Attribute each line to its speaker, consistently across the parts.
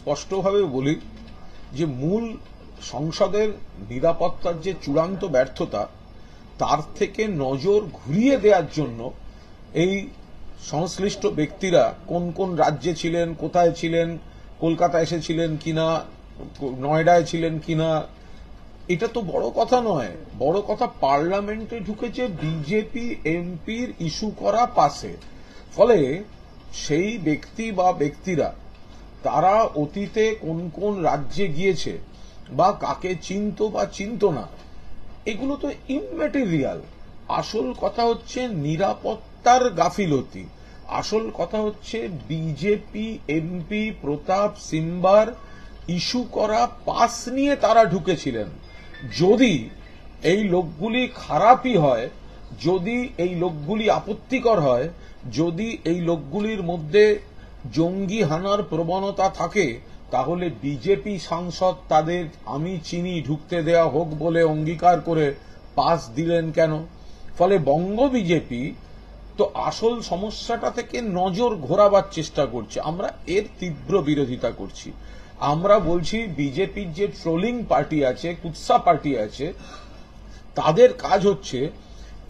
Speaker 1: স্পষ্টভাবে বলি যে মূল সংসদের নিরাপত্তার যে চূড়ান্ত ব্যর্থতা তার থেকে নজর ঘুরিয়ে দেওয়ার জন্য এই সংশ্লিষ্ট ব্যক্তিরা কোন কোন রাজ্যে ছিলেন কোথায় ছিলেন কলকাতা এসেছিলেন কিনা নয়ডায় ছিলেন কিনা এটা তো বড় কথা নয় বড় কথা পার্লামেন্টে ঢুকেছে বিজেপি এমপির ইস্যু করা পাশে ফলে সেই ব্যক্তি বা ব্যক্তিরা তারা অতীতে কোন কোন রাজ্যে গিয়েছে বা কাকে চিনত বা চিনত না এগুলো তো ইমেটেরিয়াল আসল কথা হচ্ছে নিরাপত্তার গাফিলতি আসল কথা হচ্ছে বিজেপি এমপি প্রতাপ সিম্বার ইস্যু করা পাস নিয়ে তারা ঢুকেছিলেন যদি এই লোকগুলি খারাপই হয় যদি এই লোকগুলি আপত্তিকর হয় যদি এই লোকগুলির মধ্যে জঙ্গি হানার প্রবণতা থাকে তাহলে বিজেপি সাংসদ তাদের আমি চিনি ঢুকতে দেয়া হোক বলে অঙ্গীকার করে পাস দিলেন কেন ফলে বঙ্গ বিজেপি তো আসল সমস্যাটা থেকে নজর ঘোরাবার চেষ্টা করছে আমরা এর তীব্র বিরোধিতা করছি আমরা বলছি বিজেপির যে ট্রোলিং পার্টি আছে কুৎসা পার্টি আছে তাদের কাজ হচ্ছে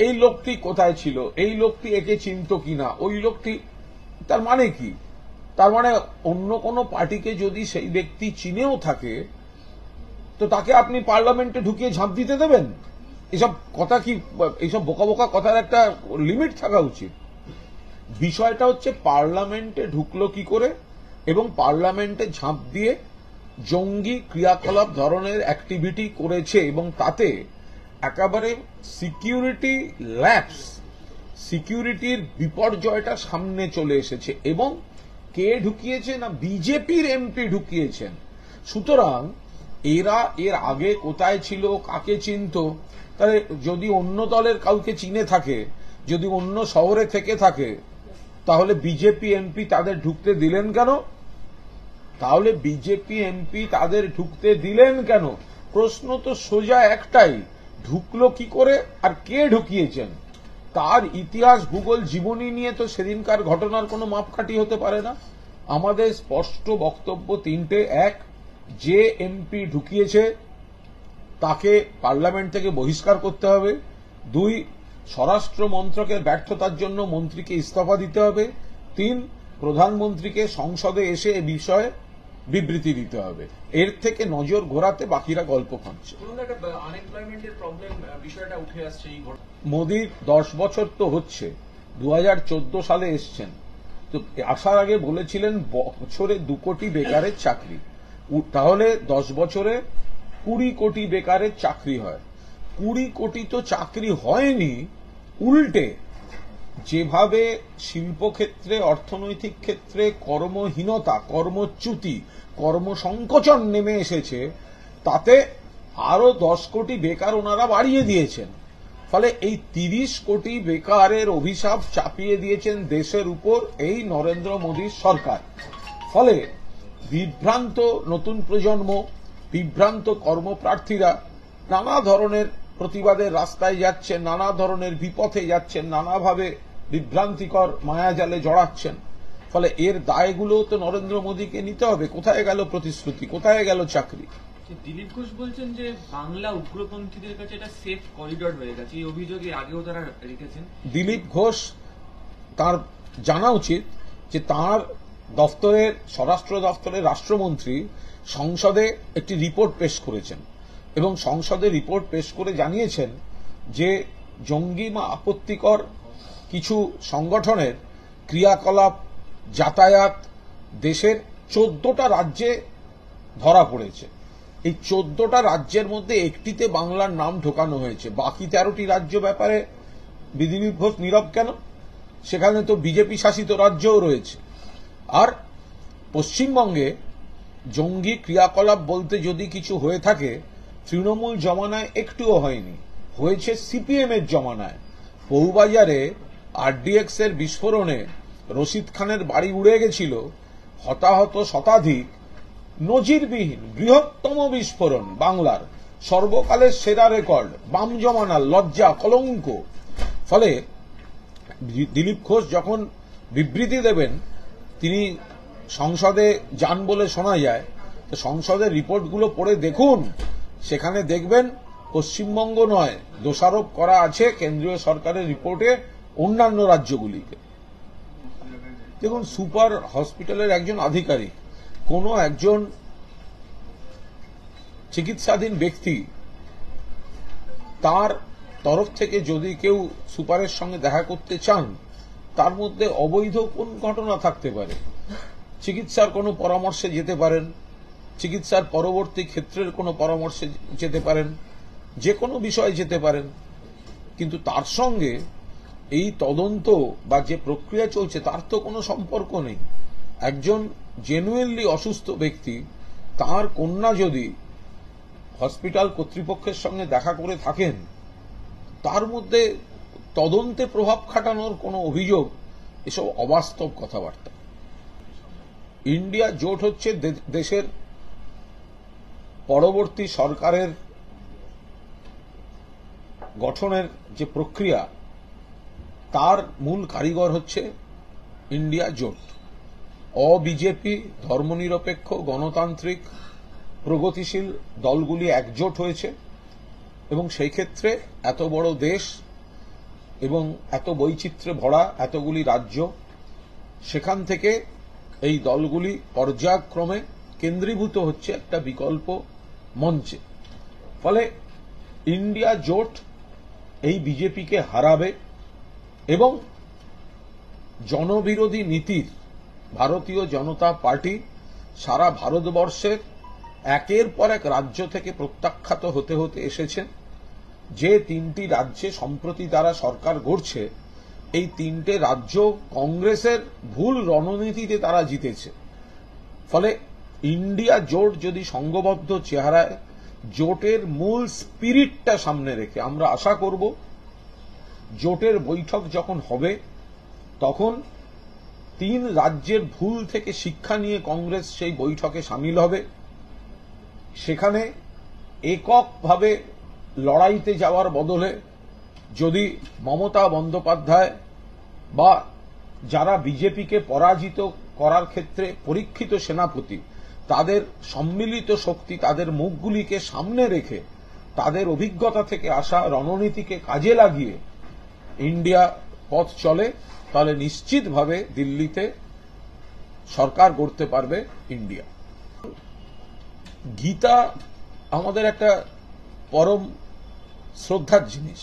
Speaker 1: এই লোকটি কোথায় ছিল এই লোকটি একে চিনত কিনা ওই লোকটি তার মানে কি তার মানে অন্য কোনো পার্টিকে যদি সেই ব্যক্তি চিনেও থাকে তো তাকে আপনি পার্লামেন্টে ঢুকিয়ে ঝাঁপ দিতে দেবেন এসব কথা কি এইসব বোকা বোকা কথার একটা লিমিট থাকা উচিত বিষয়টা হচ্ছে পার্লামেন্টে ঢুকলো কি করে এবং পার্লামেন্টে ঝাঁপ দিয়ে জঙ্গি ক্রিয়াকলাপ ধরনের অ্যাক্টিভিটি করেছে এবং তাতে একেবারে সিকিউরিটি ল্যাপস সিকিউরিটির বিপর্যয়টা সামনে চলে এসেছে এবং কে ঢুকিয়েছে না বিজেপির এমপি ঢুকিয়েছেন সুতরাং এরা এর আগে কোথায় ছিল কাকে চিনত তাহলে যদি অন্য দলের কাউকে চিনে থাকে যদি অন্য শহরে থেকে থাকে তাহলে বিজেপি এমপি তাদের ঢুকতে দিলেন কেন তাহলে বিজেপি এমপি তাদের ঢুকতে দিলেন কেন প্রশ্ন তো সোজা একটাই ঢুকলো কি করে আর কে ঢুকিয়েছেন তার ইতিহাস ভূগোল জীবনী নিয়ে তো সেদিনকার ঘটনার কোনো মাপকাঠি হতে পারে না আমাদের স্পষ্ট বক্তব্য তিনটে এক যে এমপি ঢুকিয়েছে তাকে পার্লামেন্ট থেকে বহিষ্কার করতে হবে দুই স্বরাষ্ট্র মন্ত্রকের ব্যর্থতার জন্য মন্ত্রীকে ইস্তফা দিতে হবে তিন প্রধানমন্ত্রীকে সংসদে এসে এ বিষয়ে বিবৃতি দিতে হবে এর থেকে নজর ঘোরাতে বাকিরা গল্প খাচ্ছে মোদির দশ বছর তো হচ্ছে দু সালে এসছেন তো আসার আগে বলেছিলেন বছরে দু কোটি বেকারের চাকরি তাহলে দশ বছরে কুড়ি কোটি বেকারের চাকরি হয় কুড়ি কোটি তো চাকরি হয়নি উল্টে যেভাবে শিল্পক্ষেত্রে অর্থনৈতিক ক্ষেত্রে কর্মহীনতা কর্মচ্যুতি কর্মসংকোচন নেমে এসেছে তাতে আরো দশ কোটি বেকার ওনারা বাড়িয়ে দিয়েছেন ফলে এই তিরিশ কোটি বেকারের অভিশাপ চাপিয়ে দিয়েছেন দেশের উপর এই নরেন্দ্র মোদীর সরকার ফলে বিভ্রান্ত নতুন প্রজন্ম বিভ্রান্ত কর্মপ্রার্থীরা নানা ধরনের প্রতিবাদের রাস্তায় যাচ্ছে নানা ধরনের বিপথে যাচ্ছেন নানাভাবে বিভ্রান্তিকর মায়াজালে জড়াচ্ছেন ফলে এর দায়গুলো তো নরেন্দ্র মোদীকে নিতে হবে কোথায় গেল প্রতিশ্রুতি কোথায় গেল চাকরি দিলীপ ঘোষ বলছেন যে বাংলা উগ্রপন্থীদের কাছে এটা সেফ করিডর হয়ে গেছে এই অভিযোগে আগেও তারা রেখেছেন দিলীপ ঘোষ তার জানা উচিত যে তার দফতরের স্বরাষ্ট্র দফতরের রাষ্ট্রমন্ত্রী সংসদে একটি রিপোর্ট পেশ করেছেন এবং সংসদে রিপোর্ট পেশ করে জানিয়েছেন যে জঙ্গি বা আপত্তিকর কিছু সংগঠনের ক্রিয়াকলাপ যাতায়াত দেশের চোদ্দটা রাজ্যে ধরা পড়েছে এই চোদ্দটা রাজ্যের মধ্যে একটিতে বাংলার নাম ঢোকানো হয়েছে বাকি তেরোটি রাজ্য ব্যাপারে বিধিনির ঘোষ নীরব কেন সেখানে তো বিজেপি শাসিত রাজ্যও রয়েছে আর পশ্চিমবঙ্গে জঙ্গি ক্রিয়াকলাপ বলতে যদি কিছু হয়ে থাকে তৃণমূল জমানায় একটুও হয়নি হয়েছে সিপিএম এর জমানায় বহুবাজারে আরডিএক্স এর বিস্ফোরণে রশিদ খানের বাড়ি উড়ে গেছিল হতাহত শতাধিক নজিরবিহীন বৃহত্তম বিস্ফোরণ বাংলার সর্বকালের সেরা রেকর্ড বাম জমানার লজ্জা কলঙ্ক ফলে দিলীপ ঘোষ যখন বিবৃতি দেবেন তিনি সংসদে যান বলে শোনা যায় তো সংসদের রিপোর্টগুলো পড়ে দেখুন সেখানে দেখবেন পশ্চিমবঙ্গ নয় দোষারোপ করা আছে কেন্দ্রীয় সরকারের রিপোর্টে অন্যান্য রাজ্যগুলিকে দেখুন সুপার হসপিটালের একজন আধিকারিক কোনো একজন চিকিৎসাধীন ব্যক্তি তার তরফ থেকে যদি কেউ সুপারের সঙ্গে দেখা করতে চান তার মধ্যে অবৈধ কোন ঘটনা থাকতে পারে চিকিৎসার কোনো পরামর্শে যেতে পারেন চিকিৎসার পরবর্তী ক্ষেত্রের কোনো পরামর্শে যেতে পারেন যে কোনো বিষয়ে যেতে পারেন কিন্তু তার সঙ্গে এই তদন্ত বা যে প্রক্রিয়া চলছে তার তো কোনো সম্পর্ক নেই একজন জেনুইনলি অসুস্থ ব্যক্তি তার কন্যা যদি হসপিটাল কর্তৃপক্ষের সঙ্গে দেখা করে থাকেন তার মধ্যে তদন্তে প্রভাব খাটানোর কোনো অভিযোগ এসব অবাস্তব কথাবার্তা ইন্ডিয়া জোট হচ্ছে দেশের পরবর্তী সরকারের গঠনের যে প্রক্রিয়া তার মূল কারিগর হচ্ছে ইন্ডিয়া জোট অবিজেপি ধর্মনিরপেক্ষ গণতান্ত্রিক প্রগতিশীল দলগুলি একজোট হয়েছে এবং সেই ক্ষেত্রে এত বড় দেশ এবং এত বৈচিত্র্যে ভরা এতগুলি রাজ্য সেখান থেকে এই দলগুলি পর্যায়ক্রমে কেন্দ্রীভূত হচ্ছে একটা বিকল্প মঞ্চে ফলে ইন্ডিয়া জোট এই বিজেপিকে হারাবে এবং জনবিরোধী নীতির ভারতীয় জনতা পার্টি সারা ভারতবর্ষের একের পর এক রাজ্য থেকে প্রত্যাখ্যাত হতে হতে এসেছে যে তিনটি রাজ্যে সম্প্রতি তারা সরকার গড়ছে এই তিনটে রাজ্য কংগ্রেসের ভুল রণনীতিতে তারা জিতেছে ফলে ইন্ডিয়া জোট যদি সংঘবদ্ধ চেহারায় জোটের মূল স্পিরিটটা সামনে রেখে আমরা আশা করব জোটের বৈঠক যখন হবে তখন তিন রাজ্যের ভুল থেকে শিক্ষা নিয়ে কংগ্রেস সেই বৈঠকে সামিল হবে সেখানে এককভাবে লড়াইতে যাওয়ার বদলে যদি মমতা বন্দ্যোপাধ্যায় বা যারা বিজেপিকে পরাজিত করার ক্ষেত্রে পরীক্ষিত সেনাপতি তাদের সম্মিলিত শক্তি তাদের মুখগুলিকে সামনে রেখে তাদের অভিজ্ঞতা থেকে আসা রণনীতিকে কাজে লাগিয়ে ইন্ডিয়া পথ চলে তাহলে নিশ্চিতভাবে দিল্লিতে সরকার গড়তে পারবে ইন্ডিয়া গীতা আমাদের একটা পরম শ্রদ্ধার জিনিস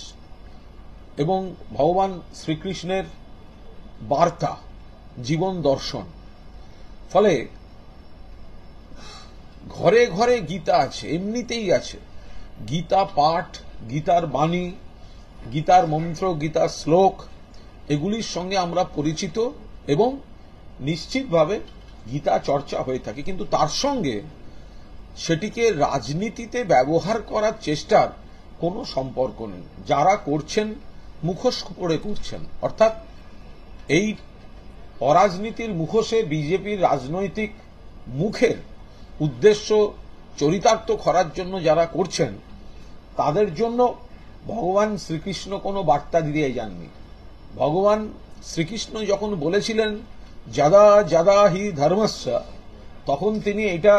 Speaker 1: এবং ভগবান শ্রীকৃষ্ণের বার্তা জীবন দর্শন ফলে ঘরে ঘরে গীতা আছে এমনিতেই আছে গীতা পাঠ গীতার বাণী গীতার মন্ত্র গীতার শ্লোক এগুলির সঙ্গে আমরা পরিচিত এবং নিশ্চিতভাবে গীতা চর্চা হয়ে থাকে কিন্তু তার সঙ্গে সেটিকে রাজনীতিতে ব্যবহার করার চেষ্টার কোনো সম্পর্ক নেই যারা করছেন মুখোশ করে করছেন অর্থাৎ এই অরাজনীতির মুখোশে বিজেপির রাজনৈতিক মুখের উদ্দেশ্য চরিতার্থ করার জন্য যারা করছেন তাদের জন্য ভগবান শ্রীকৃষ্ণ কোনো বার্তা দিয়ে যাননি ভগবান শ্রীকৃষ্ণ যখন বলেছিলেন যাদা যাদা হি ধর্মস্ব তখন তিনি এটা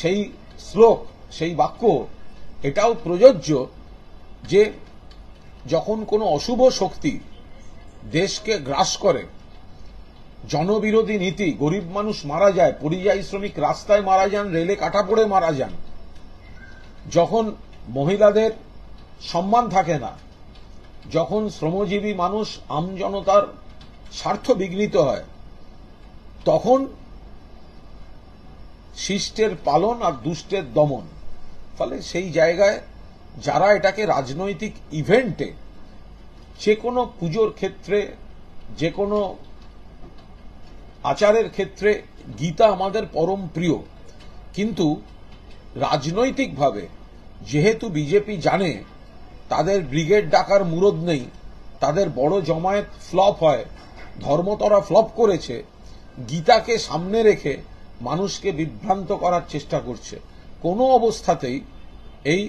Speaker 1: সেই শ্লোক সেই বাক্য এটাও প্রযোজ্য যে যখন কোনো অশুভ শক্তি দেশকে গ্রাস করে জনবিরোধী নীতি গরিব মানুষ মারা যায় পরিযায়ী শ্রমিক রাস্তায় মারা যান রেলে কাটা পড়ে মারা যান যখন মহিলাদের সম্মান থাকে না যখন শ্রমজীবী মানুষ আমজনতার স্বার্থ বিঘ্নিত হয় তখন শিষ্টের পালন আর দুষ্টের দমন ফলে সেই জায়গায় যারা এটাকে রাজনৈতিক ইভেন্টে যে কোনো পুজোর ক্ষেত্রে যে কোনো আচারের ক্ষেত্রে গীতা আমাদের পরম প্রিয় কিন্তু রাজনৈতিকভাবে যেহেতু বিজেপি জানে তাদের ব্রিগেড ডাকার মুরদ নেই তাদের বড় জমায়েত ফ্লপ হয় ধর্মতরা ফ্লপ করেছে গীতাকে সামনে রেখে মানুষকে বিভ্রান্ত করার চেষ্টা করছে কোনো অবস্থাতেই এই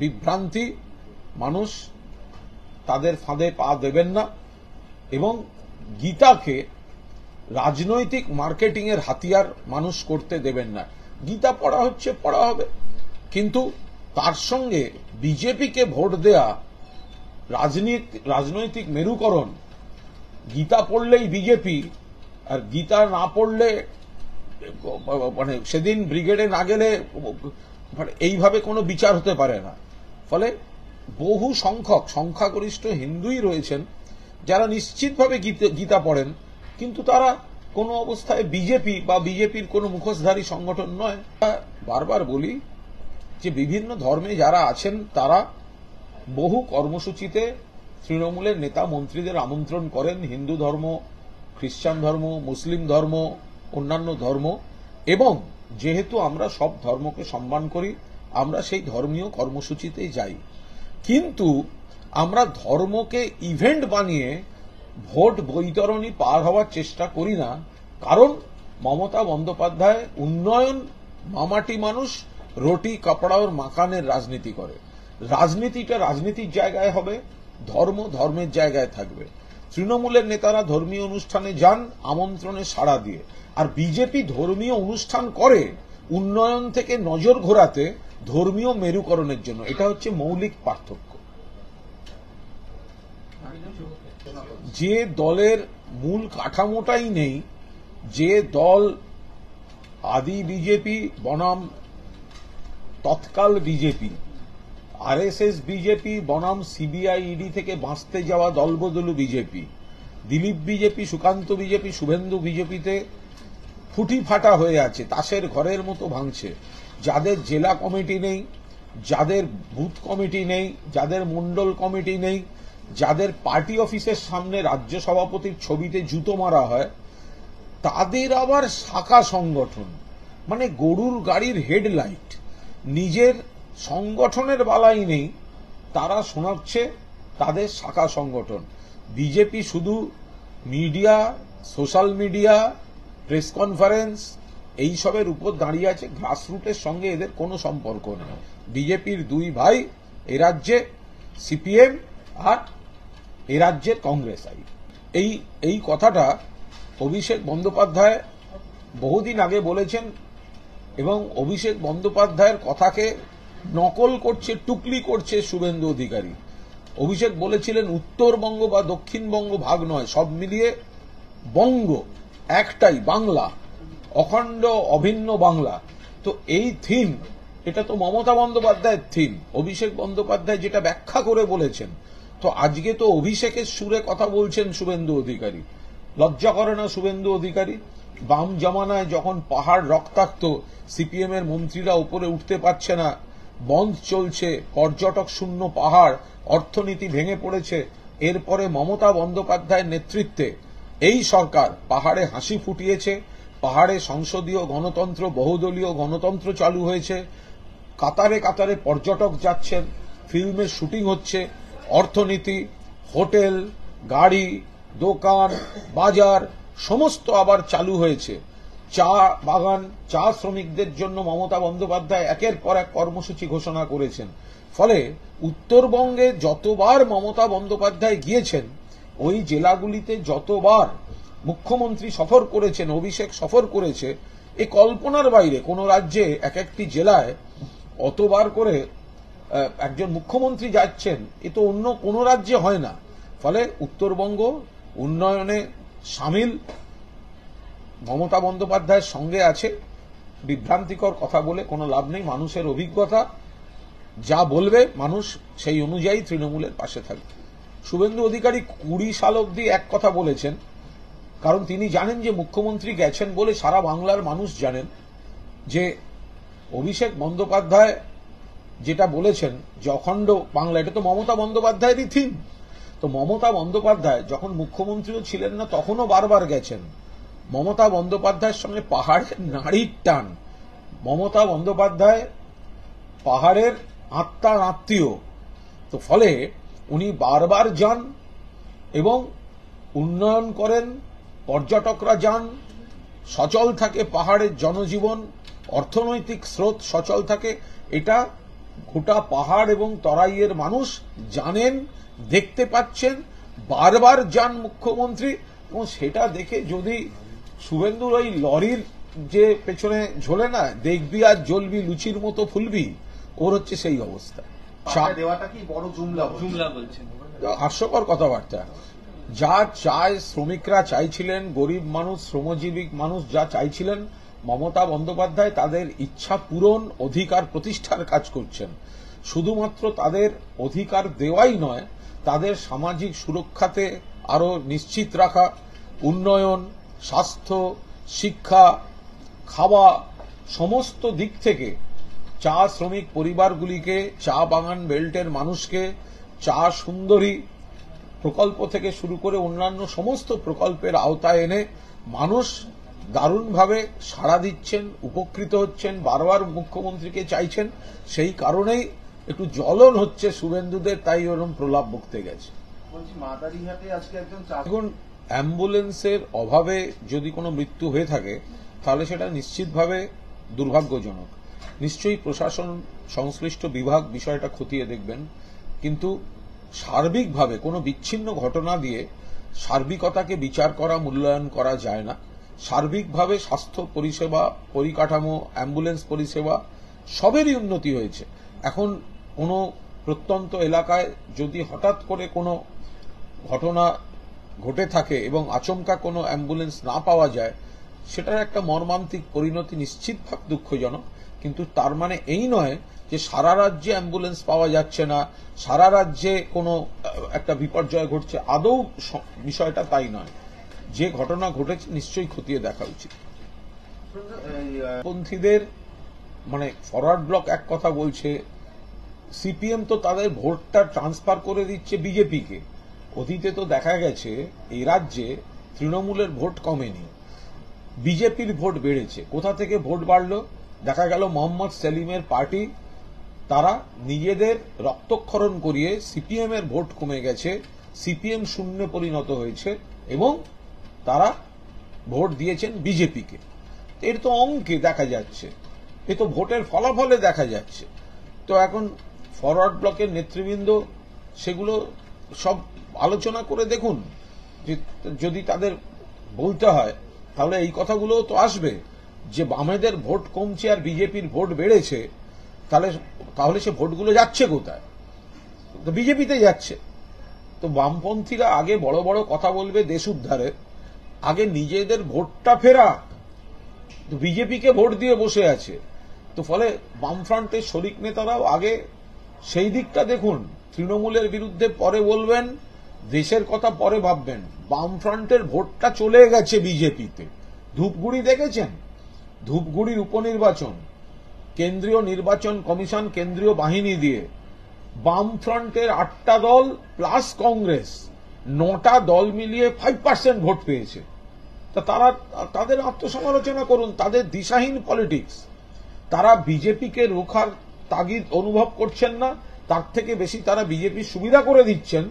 Speaker 1: বিভ্রান্তি মানুষ তাদের ফাঁদে পা দেবেন না এবং গীতাকে রাজনৈতিক মার্কেটিংয়ের হাতিয়ার মানুষ করতে দেবেন না গীতা পড়া হচ্ছে পড়া হবে কিন্তু তার সঙ্গে বিজেপিকে ভোট দেয়া রাজনৈতিক মেরুকরণ গীতা পড়লেই বিজেপি আর গীতা না পড়লে মানে সেদিন ব্রিগেডে না গেলে মানে এইভাবে কোনো বিচার হতে পারে না ফলে বহু সংখ্যক সংখ্যাগরিষ্ঠ হিন্দুই রয়েছেন যারা নিশ্চিতভাবে গীতা পড়েন কিন্তু তারা কোনো অবস্থায় বিজেপি বা বিজেপির কোনো মুখোশধারী সংগঠন নয় বারবার বলি যে বিভিন্ন ধর্মে যারা আছেন তারা বহু কর্মসূচিতে তৃণমূলের নেতা মন্ত্রীদের আমন্ত্রণ করেন হিন্দু ধর্ম খ্রিস্টান ধর্ম মুসলিম ধর্ম অন্যান্য ধর্ম এবং যেহেতু আমরা সব ধর্মকে সম্মান করি আমরা সেই ধর্মীয় কর্মসূচিতে যাই কিন্তু আমরা ধর্মকে ইভেন্ট বানিয়ে ভোট বৈতরণী পার হওয়ার চেষ্টা করি না কারণ মমতা বন্দ্যোপাধ্যায় উন্নয়ন মামাটি মানুষ রোটি কাপড়া ওর মাকানের রাজনীতি করে রাজনীতিটা রাজনীতির জায়গায় হবে ধর্ম ধর্মের জায়গায় থাকবে তৃণমূলের নেতারা ধর্মীয় অনুষ্ঠানে যান আমন্ত্রণে সাড়া দিয়ে আর বিজেপি ধর্মীয় অনুষ্ঠান করে উন্নয়ন থেকে নজর ঘোরাতে ধর্মীয় মেরুকরণের জন্য এটা হচ্ছে মৌলিক পার্থক্য যে দলের মূল কাঠামোটাই নেই যে দল আদি বিজেপি বনাম তৎকাল বিজেপি এস বিজেপি বনাম সিবিআই ইডি থেকে বাঁচতে যাওয়া দলবদলু BJP Dilip BJP Sukanta BJP Suvendu বিজেপিতে ফুটি ফাটা হয়ে আছে তাসের ঘরের মতো ভাঙছে যাদের জেলা কমিটি নেই যাদের বুথ কমিটি নেই যাদের মণ্ডল কমিটি নেই যাদের পার্টি অফিসের সামনে রাজ্য সভাপতির ছবিতে জুতো মারা হয় তাদের আবার শাখা সংগঠন মানে গরুর গাড়ির হেডলাইট নিজের সংগঠনের বালাই নেই তারা শোনাচ্ছে তাদের শাখা সংগঠন বিজেপি শুধু media social media press conference এইসবের উপর দাঁড়িয়ে আছে গ্রাসরুটের সঙ্গে এদের কোনো সম্পর্ক নেই বিজেপির দুই ভাই এ রাজ্যে সিপিএম আর এ রাজ্যের কংগ্রেস আই এই এই কথাটা অভিষেক বন্দ্যোপাধ্যায় বহুদিন আগে বলেছেন এবং অভিষেক বন্দ্যোপাধ্যায়ের কথাকে নকল করছে টুকলি করছে শুভেন্দু অধিকারী অভিষেক বলেছিলেন উত্তরবঙ্গ বা দক্ষিণবঙ্গ ভাগ নয় সব মিলিয়ে বঙ্গ একটাই বাংলা অখণ্ড অভিন্ন বাংলা তো এই থিম এটা তো মমতা বন্দ্যোপাধ্যায়ের থিম অভিষেক বন্দ্যোপাধ্যায় যেটা ব্যাখ্যা করে বলেছেন তো আজকে তো অভিষেকের সুরে কথা বলছেন শুভেন্দু অধিকারী লজ্জা করে না শুভেন্দু অধিকারী বাম জমানায় যখন পাহাড় রক্তাক্ত সিপিএম এর মন্ত্রীরা উপরে উঠতে পারছে না বন্ধ চলছে পর্যটক শূন্য পাহাড় অর্থনীতি ভেঙে পড়েছে এরপরে মমতা বন্দ্যোপাধ্যায়ের নেতৃত্বে এই সরকার পাহাড়ে হাসি ফুটিয়েছে পাহাড়ে সংসদীয় গণতন্ত্র বহুদলীয় গণতন্ত্র চালু হয়েছে কাতারে কাতারে পর্যটক যাচ্ছেন ফিল্মের শুটিং হচ্ছে অর্থনীতি হোটেল গাড়ি দোকান বাজার সমস্ত আবার চালু হয়েছে চা বাগান চা শ্রমিকদের জন্য মমতা বন্দ্যোপাধ্যায় একের পর এক কর্মসূচি ঘোষণা করেছেন ফলে উত্তরবঙ্গে যতবার মমতা বন্দ্যোপাধ্যায় গিয়েছেন ওই জেলাগুলিতে যতবার মুখ্যমন্ত্রী সফর করেছেন অভিষেক সফর করেছে এ কল্পনার বাইরে কোনো রাজ্যে এক একটি জেলায় অতবার করে একজন মুখ্যমন্ত্রী যাচ্ছেন এ তো অন্য কোনো রাজ্যে হয় না ফলে উত্তরবঙ্গ উন্নয়নে সামিল মমতা বন্দ্যোপাধ্যায়ের সঙ্গে আছে বিভ্রান্তিকর কথা বলে কোনো লাভ নেই মানুষের অভিজ্ঞতা যা বলবে মানুষ সেই অনুযায়ী তৃণমূলের পাশে থাকবে শুভেন্দু অধিকারী কুড়ি সাল অব্দি এক কথা বলেছেন কারণ তিনি জানেন যে মুখ্যমন্ত্রী গেছেন বলে সারা বাংলার মানুষ জানেন যে অভিষেক বন্দ্যোপাধ্যায় যেটা বলেছেন যে অখণ্ড বাংলা এটা তো মমতা বন্দ্যোপাধ্যায়েরই থিম তো মমতা বন্দ্যোপাধ্যায় যখন মুখ্যমন্ত্রীও ছিলেন না তখনও বারবার গেছেন মমতা বন্দ্যোপাধ্যায়ের সঙ্গে পাহাড়ের নারীর টান মমতা বন্দ্যোপাধ্যায় পাহাড়ের আত্মার আত্মীয় তো ফলে উনি বারবার যান এবং উন্নয়ন করেন পর্যটকরা যান সচল থাকে পাহাড়ের জনজীবন অর্থনৈতিক স্রোত সচল থাকে এটা গোটা পাহাড় এবং তরাইয়ের মানুষ জানেন দেখতে পাচ্ছেন বারবার যান মুখ্যমন্ত্রী এবং সেটা দেখে যদি শুভেন্দুর ওই লরির যে পেছনে ঝোলে না দেখবি আর জ্বলবি লুচির মতো ফুলবি ওর হচ্ছে সেই অবস্থা হাস্যকর কথাবার্তা যা চায় শ্রমিকরা চাইছিলেন গরিব মানুষ শ্রমজীবী মানুষ যা চাইছিলেন মমতা বন্দ্যোপাধ্যায় তাদের ইচ্ছা পূরণ অধিকার প্রতিষ্ঠার কাজ করছেন শুধুমাত্র তাদের অধিকার দেওয়াই নয় তাদের সামাজিক সুরক্ষাতে আরও নিশ্চিত রাখা উন্নয়ন স্বাস্থ্য শিক্ষা খাওয়া সমস্ত দিক থেকে চা শ্রমিক পরিবারগুলিকে চা বাগান বেল্টের মানুষকে চা সুন্দরী প্রকল্প থেকে শুরু করে অন্যান্য সমস্ত প্রকল্পের আওতায় এনে মানুষ দারুণভাবে সাড়া দিচ্ছেন উপকৃত হচ্ছেন বারবার মুখ্যমন্ত্রীকে চাইছেন সেই কারণেই একটু জ্বলন হচ্ছে শুভেন্দুদের তাই ওরম প্রলাপ বকতে গেছে এখন অ্যাম্বুলেন্সের অভাবে যদি কোনো মৃত্যু হয়ে থাকে তাহলে সেটা নিশ্চিতভাবে দুর্ভাগ্যজনক নিশ্চয়ই প্রশাসন সংশ্লিষ্ট বিভাগ বিষয়টা খতিয়ে দেখবেন কিন্তু সার্বিকভাবে কোনো বিচ্ছিন্ন ঘটনা দিয়ে সার্বিকতাকে বিচার করা মূল্যায়ন করা যায় না সার্বিকভাবে স্বাস্থ্য পরিষেবা পরিকাঠামো অ্যাম্বুলেন্স পরিষেবা সবেরই উন্নতি হয়েছে এখন কোনো প্রত্যন্ত এলাকায় যদি হঠাৎ করে কোনো ঘটনা ঘটে থাকে এবং আচমকা কোনো অ্যাম্বুলেন্স না পাওয়া যায় সেটার একটা মর্মান্তিক পরিণতি নিশ্চিতভাবে দুঃখজনক কিন্তু তার মানে এই নয় যে সারা রাজ্যে অ্যাম্বুলেন্স পাওয়া যাচ্ছে না সারা রাজ্যে কোনো একটা বিপর্যয় ঘটছে আদৌ বিষয়টা তাই নয় যে ঘটনা ঘটেছে নিশ্চয়ই খতিয়ে দেখা উচিত পন্থীদের মানে ফরওয়ার্ড ব্লক এক কথা বলছে সিপিএম তো তাদের ভোটটা ট্রান্সফার করে দিচ্ছে বিজেপিকে অতীতে তো দেখা গেছে এই রাজ্যে তৃণমূলের ভোট কমেনি বিজেপির ভোট বেড়েছে কোথা থেকে ভোট বাড়ল দেখা গেল মোহাম্মদ সেলিমের পার্টি তারা নিজেদের রক্তক্ষরণ করিয়ে সিপিএম এর ভোট কমে গেছে সিপিএম শূন্যে পরিণত হয়েছে এবং তারা ভোট দিয়েছেন বিজেপিকে এর তো অঙ্কে দেখা যাচ্ছে এ তো ভোটের ফলাফলে দেখা যাচ্ছে তো এখন ফরওয়ার্ড ব্লকের নেতৃবৃন্দ সেগুলো সব আলোচনা করে দেখুন যে যদি তাদের বলতে হয় তাহলে এই কথাগুলো তো আসবে যে বামেদের ভোট কমছে আর বিজেপির ভোট বেড়েছে তাহলে তাহলে সে ভোটগুলো যাচ্ছে কোথায় তো বিজেপিতে যাচ্ছে তো বামপন্থীরা আগে বড় বড় কথা বলবে দেশ উদ্ধারে আগে নিজেদের ভোটটা ফেরা বিজেপিকে ভোট দিয়ে বসে আছে তো ফলে বামফ্রন্টের শরিক নেতারাও আগে সেই দিকটা দেখুন তৃণমূলের বিরুদ্ধে পরে বলবেন দেশের কথা পরে ভাববেন বামফ্রন্টের ভোটটা চলে গেছে বিজেপিতে ধূপগুড়ি দেখেছেন ধূপগুড়ির উপনির্বাচন কেন্দ্রীয় নির্বাচন কমিশন কেন্দ্রীয় বাহিনী দিয়ে বামফ্রন্টের আটটা দল প্লাস কংগ্রেস নটা দল মিলিয়ে ফাইভ পার্সেন্ট ভোট পেয়েছে তা তারা তাদের আত্মসমালোচনা করুন তাদের দিশাহীন পলিটিক্স তারা বিজেপিকে রোখার তাগিদ অনুভব করছেন না তার থেকে বেশি তারা বিজেপির সুবিধা করে দিচ্ছেন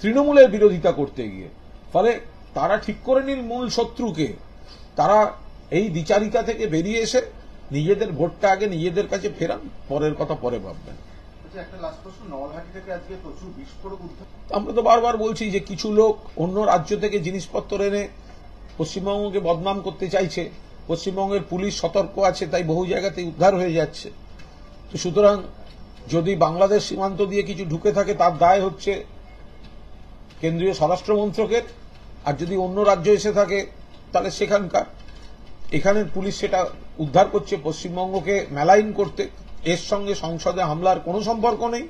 Speaker 1: তৃণমূলের বিরোধিতা করতে গিয়ে ফলে তারা ঠিক করে নিন মূল শত্রুকে তারা এই বিচারিকা থেকে বেরিয়ে এসে নিজেদের ভোটটা আগে নিজেদের কাছে ফেরান পরের কথা পরে ভাববেন আচ্ছা, আমরা তো বারবার বলছি যে কিছু লোক অন্য রাজ্য থেকে জিনিসপত্র এনে পশ্চিমবঙ্গকে বদনাম করতে চাইছে পশ্চিমবঙ্গের পুলিশ সতর্ক আছে তাই বহু জায়গাতে উদ্ধার হয়ে যাচ্ছে তো সুতরাং যদি বাংলাদেশ সীমান্ত দিয়ে কিছু ঢুকে থাকে তার দায় হচ্ছে কেন্দ্রীয় স্বরাষ্ট্র মন্ত্রকের আর যদি অন্য রাজ্য এসে থাকে তাহলে সেখানকার এখানের পুলিশ সেটা উদ্ধার করছে পশ্চিমবঙ্গকে মেলাইন করতে এর সঙ্গে সংসদে হামলার কোনো সম্পর্ক নেই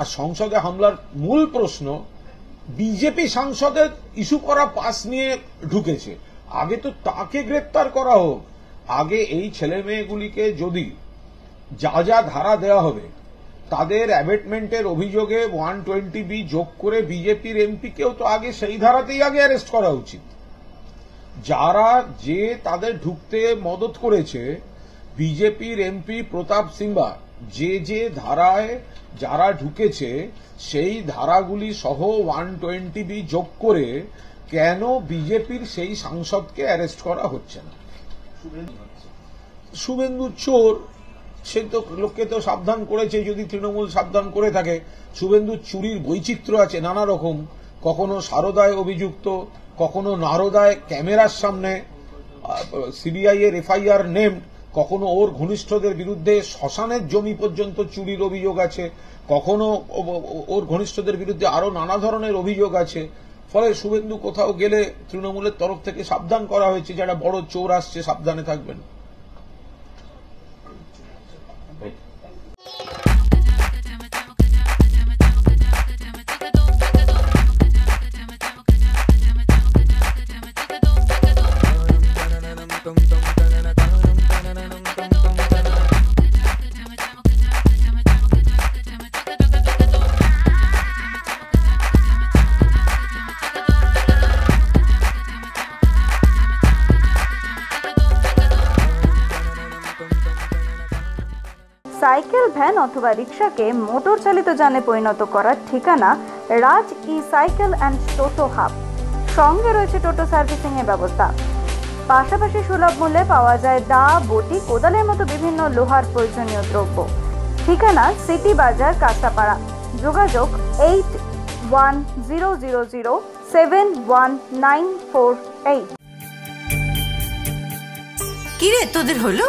Speaker 1: আর সংসদে হামলার মূল প্রশ্ন বিজেপি সাংসদের ইস্যু করা পাস নিয়ে ঢুকেছে আগে তো তাকে গ্রেপ্তার করা হোক আগে এই ছেলে মেয়েগুলিকে যদি যা যা ধারা দেওয়া হবে তাদের অ্যাবেটমেন্টের অভিযোগে ওয়ান টোয়েন্টি বি যোগ করে বিজেপির এমপিকেও তো আগে সেই ধারাতেই আগে অ্যারেস্ট করা উচিত যারা যে তাদের ঢুকতে মদত করেছে বিজেপির এমপি প্রতাপ সিংবা যে যে ধারায় যারা ঢুকেছে সেই ধারাগুলি সহ ওয়ান টোয়েন্টি বি যোগ করে কেন বিজেপির সেই সাংসদকে অ্যারেস্ট করা হচ্ছে না শুভেন্দু চোর সে তো লোককে তো সাবধান করেছে যদি তৃণমূল সাবধান করে থাকে শুভেন্দু চুরির বৈচিত্র্য আছে নানা রকম কখনো সারদায় অভিযুক্ত কখনো নারদায় ক্যামেরার সামনে সিবিআই এর এফআইআর নেম কখনো ওর ঘনিষ্ঠদের বিরুদ্ধে শ্মশানের জমি পর্যন্ত চুরির অভিযোগ আছে কখনো ওর ঘনিষ্ঠদের বিরুদ্ধে আরো নানা ধরনের অভিযোগ আছে ফলে শুভেন্দু কোথাও গেলে তৃণমূলের তরফ থেকে সাবধান করা হয়েছে যারা বড় চোর আসছে সাবধানে থাকবেন অথবা রিক্সাকে মোটর চালিত যানে পরিণত করার ঠিকানা রাজ ই সাইকেল অ্যান্ড টোটো হাব সঙ্গে রয়েছে টোটো সার্ভিসিংয়ের ব্যবস্থা পাশাপাশি সুলভ মূল্যে পাওয়া যায় দা বটি কোদালের মতো বিভিন্ন লোহার প্রয়োজনীয় দ্রব্য ঠিকানা সিটি বাজার কাঁচাপাড়া যোগাযোগ eight one zero zero zero seven one nine four eight কিরে তোদের হলো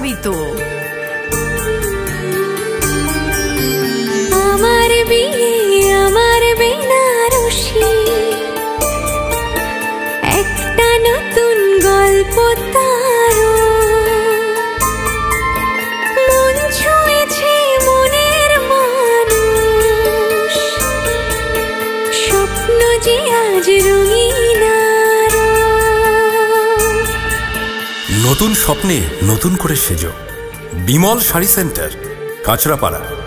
Speaker 1: hábito. স্বপ্নে নতুন করে সেজ বিমল শাড়ি সেন্টার কাঁচরাপাড়া